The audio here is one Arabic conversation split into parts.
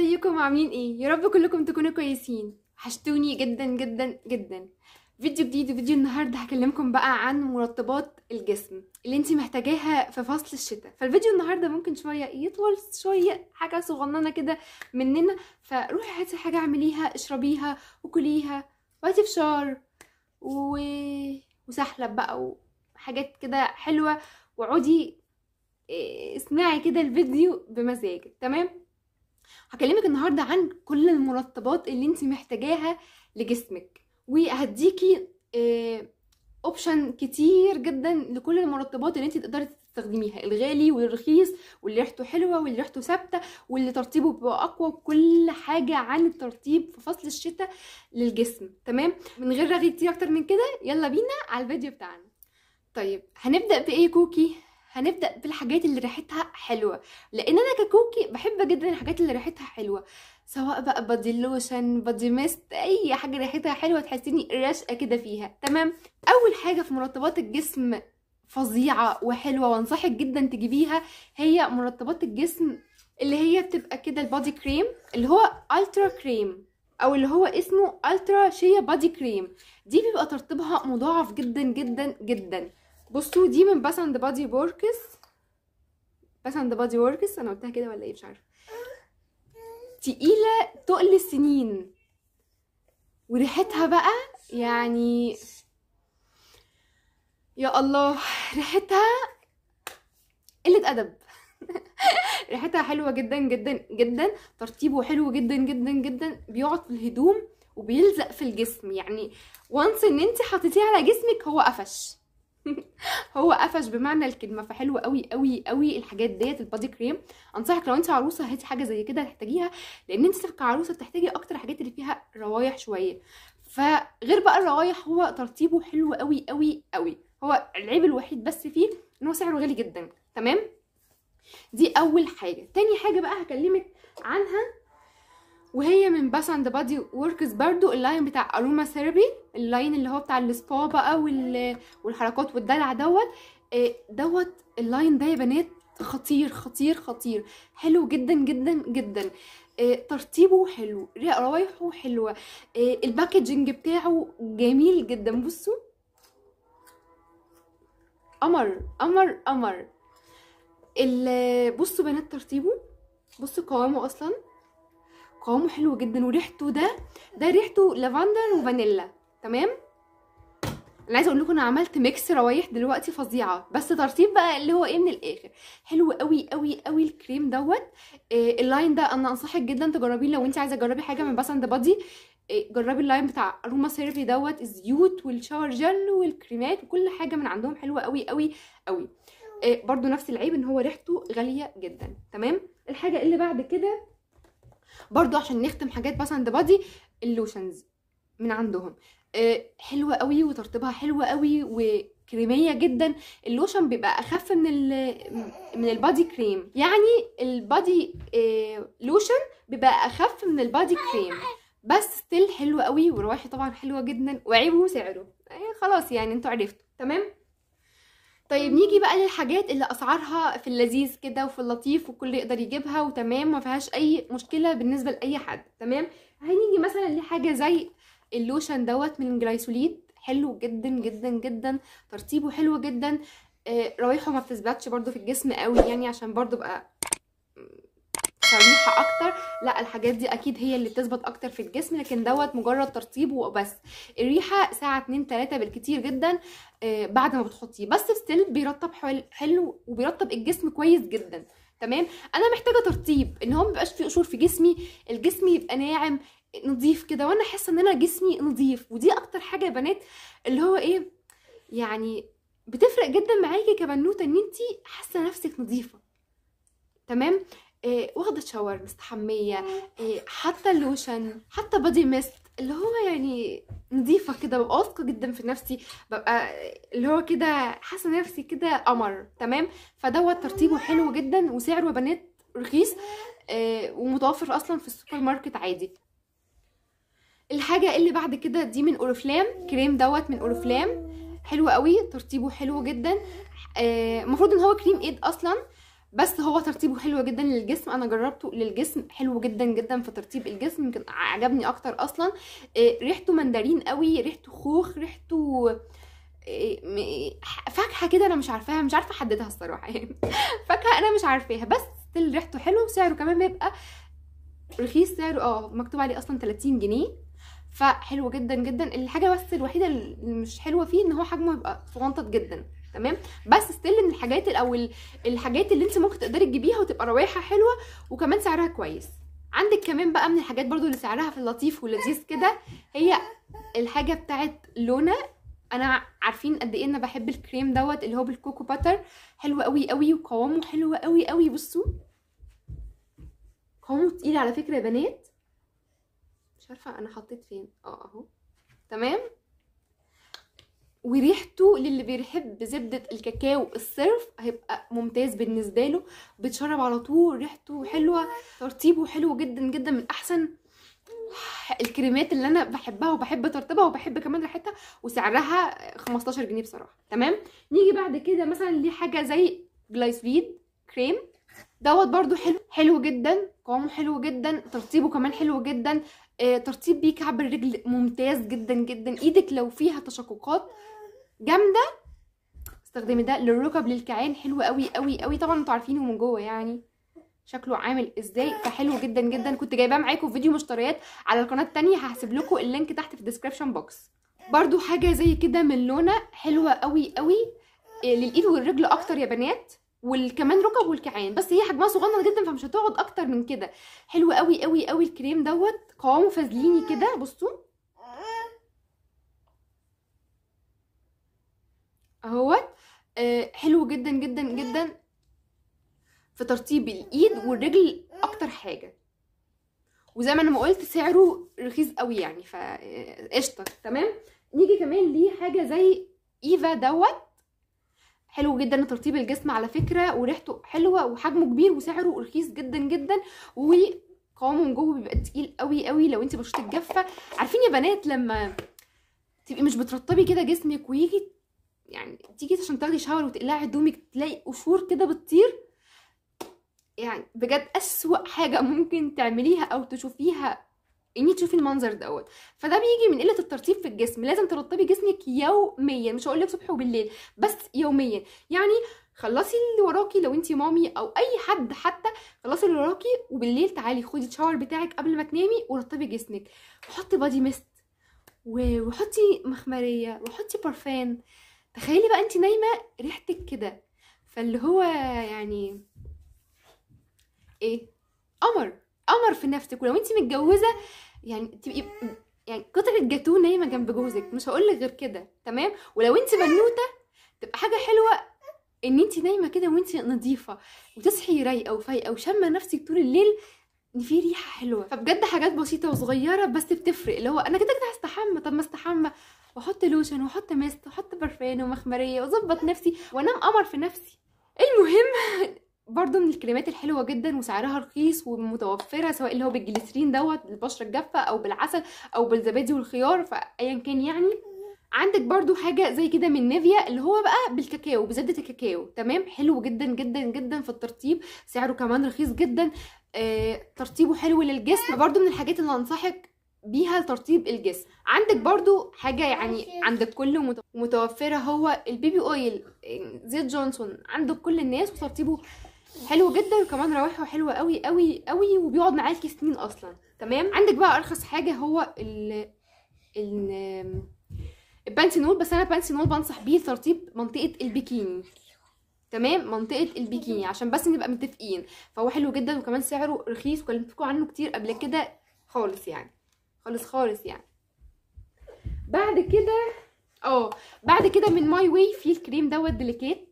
ازيكم عاملين ايه يا رب كلكم تكونوا كويسين حشتوني جدا جدا جدا فيديو جديد وفيديو النهارده هكلمكم بقى عن مرطبات الجسم اللي انت محتاجاها في فصل الشتاء فالفيديو النهارده ممكن شويه يطول شويه حاجه صغننه كده مننا فروحي هاتي حاجه اعمليها اشربيها وكليها وهاتي فشار و... وسحلب بقى وحاجات كده حلوه واقعدي إيه، اسمعي كده الفيديو بمزاجك تمام هكلمك النهارده عن كل المرطبات اللي انت محتاجاها لجسمك وهديكي اوبشن آه، كتير جدا لكل المرطبات اللي انت تقدري تستخدميها الغالي والرخيص واللي ريحته حلوه واللي ريحته ثابته واللي ترطيبه بيبقى اقوى وكل حاجه عن الترطيب في فصل الشتاء للجسم تمام من غير رغي كتير اكتر من كده يلا بينا على الفيديو بتاعنا طيب هنبدا بايه كوكي هنبدا بالحاجات اللي ريحتها حلوه لان انا ككوكي بحب جدا الحاجات اللي ريحتها حلوه سواء بقى بادي لوشن بادي ميست اي حاجه ريحتها حلوه تحسيني راشقه كده فيها تمام اول حاجه في مرطبات الجسم فظيعه وحلوه وانصحك جدا تجيبيها هي مرطبات الجسم اللي هي بتبقى كده البادي كريم اللي هو الترا كريم او اللي هو اسمه الترا شيا بادي كريم دي بيبقى ترطيبها مضاعف جدا جدا جدا بصوا دي من باس اند بادي وركس باس اند بادي وركس انا قلتها كده ولا ايه مش عارفه تقيله تقل السنين وريحتها بقى يعني يا الله ريحتها قله ادب ريحتها حلوه جدا جدا جدا ترطيبه حلو جدا جدا جدا بيقعد في الهدوم وبيلزق في الجسم يعني وانس ان انت حطيتيه على جسمك هو قفش هو قفش بمعنى الكلمه فحلو قوي قوي قوي الحاجات ديت البادي كريم انصحك لو انت عروسه هاتي حاجه زي كده تحتاجيها لان انت كعروسه بتحتاجي اكتر الحاجات اللي فيها روايح شويه فغير بقى الروايح هو ترطيبه حلو قوي قوي قوي هو العيب الوحيد بس فيه ان هو سعره غالي جدا تمام دي اول حاجه تاني حاجه بقى هكلمك عنها وهي من باس اند بادي وركس برضو اللاين بتاع اروما ثيرابي اللاين اللي هو بتاع السبا بقى والحركات والدلع دوت آه، دوت اللاين ده يا بنات خطير خطير خطير حلو جدا جدا جدا آه، ترتيبه حلو روايحه حلوه آه، الباكجنج بتاعه جميل جدا بصوا قمر قمر قمر بصوا بنات ترتيبه بصوا قوامه اصلا قوامه حلو جدا وريحته ده ده ريحته لافندر وفانيلا تمام انا عايزه اقول لكم انا عملت ميكس روايح دلوقتي فظيعه بس ترطيب بقى اللي هو ايه من الاخر حلو قوي قوي قوي الكريم دوت إيه اللاين ده انا انصحك جدا تجربيه لو انت عايزه تجربي حاجه من باسند بادي إيه جربي اللاين بتاع روما سيرفي دوت الزيوت والشاور جل والكريمات وكل حاجه من عندهم حلوه قوي قوي قوي إيه برضو نفس العيب ان هو ريحته غاليه جدا تمام الحاجه اللي بعد كده برضو عشان نختم حاجات مثلا ذا بادي اللوشنز من عندهم آه، حلوه قوي وترطيبها حلوه قوي وكريميه جدا اللوشن بيبقى اخف من من البادي كريم يعني البادي آه، لوشن بيبقى اخف من البادي كريم بس ستيل حلو قوي وروايحه طبعا حلوه جدا وعيبه سعره آه، خلاص يعني انتوا عرفتوا تمام طيب نيجي بقى للحاجات اللي اسعارها في اللذيذ كده وفي اللطيف وكل يقدر يجيبها وتمام ما فيهاش اي مشكله بالنسبه لاي حد تمام هنيجي مثلا لحاجه زي اللوشن دوت من جلايسوليد حلو جدا جدا جدا ترطيبه حلو جدا آه روايحه ما بتثبتش برضو في الجسم قوي يعني عشان برضو بقى صريحه اكتر لا الحاجات دي اكيد هي اللي بتثبت اكتر في الجسم لكن دوت مجرد ترطيب وبس الريحه ساعه 2 3 بالكتير جدا آه، بعد ما بتحطيه بس ستيل بيرطب حلو وبيرطب الجسم كويس جدا تمام انا محتاجه ترطيب ان هو مبيبقاش فيه قشور في جسمي الجسم يبقى ناعم نظيف كده وانا حاسه ان انا جسمي نظيف ودي اكتر حاجه يا بنات اللي هو ايه يعني بتفرق جدا معاكي كبنوته ان انت حاسه نفسك نظيفه تمام إيه، واخدة شاور مستحمية حتى اللوشن حتى بادي ميست اللي هو يعني نظيفة كده ببقى واثقة جدا في نفسي ببقى اللي هو كده حاسة نفسي كده قمر تمام فدوت ترتيبه حلو جدا وسعره يا بنات رخيص إيه، ومتوفر اصلا في السوبر ماركت عادي الحاجة اللي بعد كده دي من اوروفلام كريم دوت من اوروفلام حلو قوي ترتيبه حلو جدا إيه، المفروض ان هو كريم ايد اصلا بس هو ترتيبه حلو جدا للجسم انا جربته للجسم حلو جدا جدا في ترتيب الجسم يمكن عجبني اكتر اصلا آه، ريحته مندرين قوي ريحته خوخ ريحته آه، فاكهه كده انا مش عارفاها مش عارفه احددها الصراحه يعني فاكهه انا مش عارفاها بس ستيل ريحته حلو سعره كمان بيبقى رخيص سعره اه مكتوب عليه اصلا 30 جنيه فحلو جدا جدا الحاجه بس الوحيده اللي مش حلوه فيه ان هو حجمه بيبقى صغنطط جدا تمام بس ستيل من الحاجات او الحاجات اللي انت ممكن تقدري تجيبيها وتبقى روايحها حلوه وكمان سعرها كويس عندك كمان بقى من الحاجات برضو اللي سعرها في اللطيف واللذيذ كده هي الحاجه بتاعت لونا انا عارفين قد ايه انا بحب الكريم دوت اللي هو بالكوكو باتر حلو قوي قوي وقوامه حلو قوي قوي بصوا قوامه تقيل على فكره يا بنات مش عارفه انا حطيت فين اه اهو تمام وريحته للي بيحب زبدة الكاكاو الصرف هيبقى ممتاز بالنسبة له بتشرب على طول ريحته حلوة ترطيبه حلو جدا جدا من أحسن الكريمات اللي انا بحبها وبحب ترطيبها وبحب كمان ريحتها وسعرها 15 جنيه بصراحه تمام نيجي بعد كده مثلا ليه حاجه زي جلايسفيد كريم دوت برضو حلو حلو جدا قوامه حلو جدا ترطيبه كمان حلو جدا آه، ترطيب بيك عبر الرجل ممتاز جدا جدا ايدك لو فيها تشققات جامده استخدمي ده للركب للكعان حلو قوي قوي قوي طبعا انتوا عارفينه من جوه يعني شكله عامل ازاي فحلو جدا جدا كنت جايباه معاكم في فيديو مشتريات على القناه الثانيه هحسب لكم اللينك تحت في الديسكربشن بوكس برده حاجه زي كده من لونه حلوه قوي قوي آه، للايد والرجل اكتر يا بنات والكمان ركب والكعان بس هي حجمها صغنن جدا فمش هتقعد اكتر من كده حلو قوي قوي قوي الكريم دوت قوامه فازليني كده بصوا اهوت آه، حلو جدا جدا جدا في ترطيب الايد والرجل اكتر حاجه وزي ما انا ما قلت سعره رخيص قوي يعني فقشطه تمام نيجي كمان ليه حاجه زي ايفا دوت حلو جدا ترطيب الجسم على فكره وريحته حلوه وحجمه كبير وسعره رخيص جدا جدا وقوامه من جوه بيبقى تقيل قوي قوي لو انت بشرتك جافه عارفين يا بنات لما تبقي مش بترطبي كده جسمك ويجي يعني تيجي عشان تاخدي شاور وتقلعي هدومك تلاقي قشور كده بتطير يعني بجد اسوأ حاجه ممكن تعمليها او تشوفيها اني تشوفي المنظر دوت فده بيجي من قله الترطيب في الجسم لازم ترطبي جسمك يوميا مش هقول لك صبح وبالليل بس يوميا يعني خلصي اللي وراكي لو انت مامي او اي حد حتى خلصي اللي وراكي وبالليل تعالي خدي الشاور بتاعك قبل ما تنامي ورطبي جسمك وحطي بادي ميست وحطي مخمريه وحطي برفان تخيلي بقى انت نايمه ريحتك كده فاللي هو يعني ايه قمر قمر في نفسك ولو انت متجوزه يعني تبقي يعني قطعه جاتوه نايمه جنب جوزك مش هقول لك غير كده تمام ولو انت بنوته تبقى حاجه حلوه ان انت نايمه كده وانت نظيفه وتصحي رايقه وفايقه وشامه نفسك طول الليل ان في ريحه حلوه فبجد حاجات بسيطه وصغيره بس بتفرق اللي هو انا كده كده هستحمى طب ما استحمى واحط لوشن واحط ميست واحط برفان ومخمريه واظبط نفسي وانام قمر في نفسي المهم برضو من الكريمات الحلوة جدا وسعرها رخيص ومتوفرة سواء اللي هو بالجليسرين دوت البشرة الجافة او بالعسل او بالزبادي والخيار فايا كان يعني عندك برضو حاجة زي كده من نيفيا اللي هو بقى بالكاكاو بزبدة الكاكاو تمام حلو جدا جدا جدا في الترطيب سعره كمان رخيص جدا آه ترطيبه حلو للجسم برضو من الحاجات اللي انصحك بيها ترطيب الجسم عندك برضو حاجة يعني عند الكل متوفرة هو البيبي اويل آه، زيت جونسون عند كل الناس وترطيبه حلو جدا وكمان روايحه حلوه قوي قوي قوي وبيقعد معاكي سنين اصلا تمام عندك بقى ارخص حاجه هو ال ال البانسينول بس انا البانسينول بنصح بيه ترطيب منطقه البيكيني تمام منطقه البيكيني عشان بس نبقى متفقين فهو حلو جدا وكمان سعره رخيص وكلمتكم عنه كتير قبل كده خالص يعني خالص خالص يعني بعد كده اه بعد كده من ماي واي في الكريم دوت ديليكيت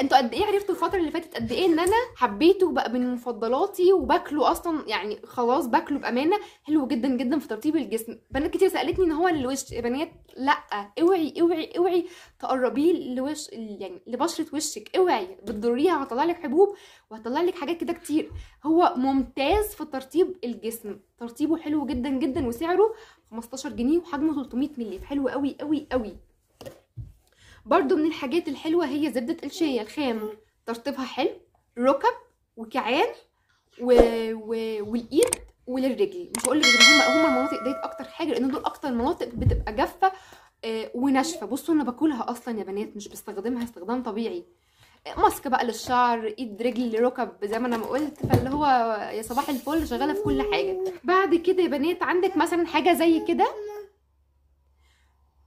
انتوا قد ايه عرفتوا الفتره اللي فاتت قد ايه ان انا حبيته بقى من مفضلاتي وباكله اصلا يعني خلاص باكله بامانه حلو جدا جدا في ترطيب الجسم بنات كتير سالتني ان هو للوش يا بنات لا اوعي اوعي اوعي تقربيه لوش يعني لبشره وشك اوعي بتضريها وهتطلع لك حبوب وهتطلع لك حاجات كده كتير هو ممتاز في ترطيب الجسم ترطيبه حلو جدا جدا وسعره 15 جنيه وحجمه 300 مللي حلو قوي قوي قوي برضو من الحاجات الحلوة هي زبدة الشيا الخام ترطيبها حلو ركب وكعان و... و... والايد وللرجل مش هقول لك هم هم المناطق ديت اكتر حاجه لان دول اكتر مناطق بتبقى جافه آه، وناشفه بصوا انا باكلها اصلا يا بنات مش بستخدمها استخدام طبيعي ماسك بقى للشعر ايد رجل ركب زي ما انا ما قلت فاللي هو يا صباح الفل شغاله في كل حاجه بعد كده يا بنات عندك مثلا حاجه زي كده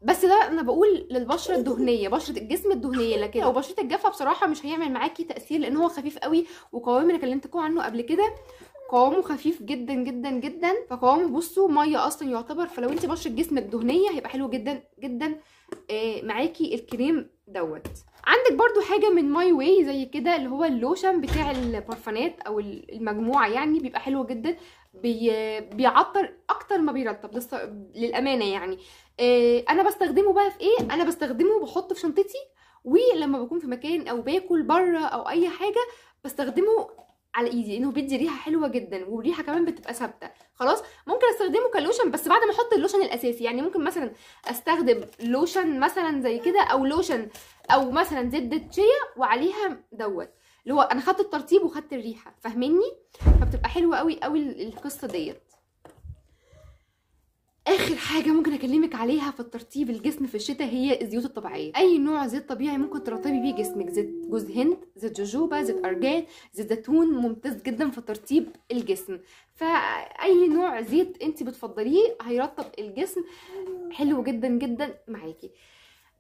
بس ده انا بقول للبشره الدهنيه بشره الجسم الدهنيه لكن لو بشرتك الجافه بصراحه مش هيعمل معاكي تاثير لان هو خفيف قوي وقوام اللي كلمتكم عنه قبل كده قوامه خفيف جدا جدا جدا فقوامه بصوا ميه اصلا يعتبر فلو انت بشره جسمك دهنيه هيبقى حلو جدا جدا آه، معاكي الكريم دوت عندك برضو حاجه من ماي واي زي كده اللي هو اللوشن بتاع البرفانات او المجموعه يعني بيبقى حلو جدا بي... بيعطر اكتر ما بيرطب لس... للامانه يعني آه انا بستخدمه بقى في ايه انا بستخدمه بحطه في شنطتي ولما بكون في مكان او باكل بره او اي حاجه بستخدمه على ايدي لانه بيدي ريحه حلوه جدا والريحه كمان بتبقى ثابته خلاص ممكن استخدمه كلوشن بس بعد ما احط اللوشن الاساسي يعني ممكن مثلا استخدم لوشن مثلا زي كده او لوشن او مثلا زبده شيا وعليها دوت اللي هو انا خدت الترطيب وخدت الريحه فاهميني فبتبقى حلوه قوي قوي القصه ديت اخر حاجه ممكن اكلمك عليها في ترطيب الجسم في الشتاء هي الزيوت الطبيعيه اي نوع زيت طبيعي ممكن ترطبي بيه جسمك زيت جوز هند زيت جوجوبا زيت ارجان زيت زيتون ممتاز جدا في ترطيب الجسم فاي نوع زيت انت بتفضليه هيرطب الجسم حلو جدا جدا معاكي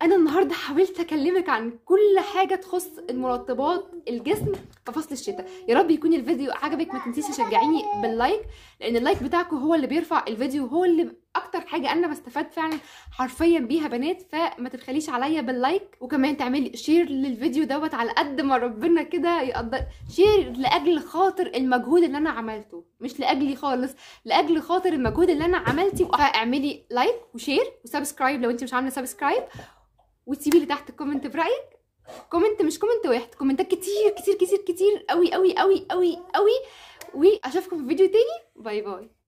انا النهارده حاولت اكلمك عن كل حاجه تخص المرطبات الجسم في فصل الشتاء يا رب يكون الفيديو عجبك ما تنسيش تشجعيني باللايك لان اللايك بتاعكم هو اللي بيرفع الفيديو هو اللي اكتر حاجه انا بستفاد فعلا حرفيا بيها بنات فما تبخليش عليا باللايك وكمان تعملي شير للفيديو دوت على قد ما ربنا كده يقدر شير لاجل خاطر المجهود اللي انا عملته مش لاجلي خالص لاجل خاطر المجهود اللي انا عملتي فاعملي لايك وشير وسبسكرايب لو انت مش عامله سبسكرايب وتسيبي لي تحت الكومنت برايك كومنت مش كومنت واحد كومنتات كتير كتير كتير كتير قوي قوي قوي قوي قوي واشوفكم في فيديو تاني باي باي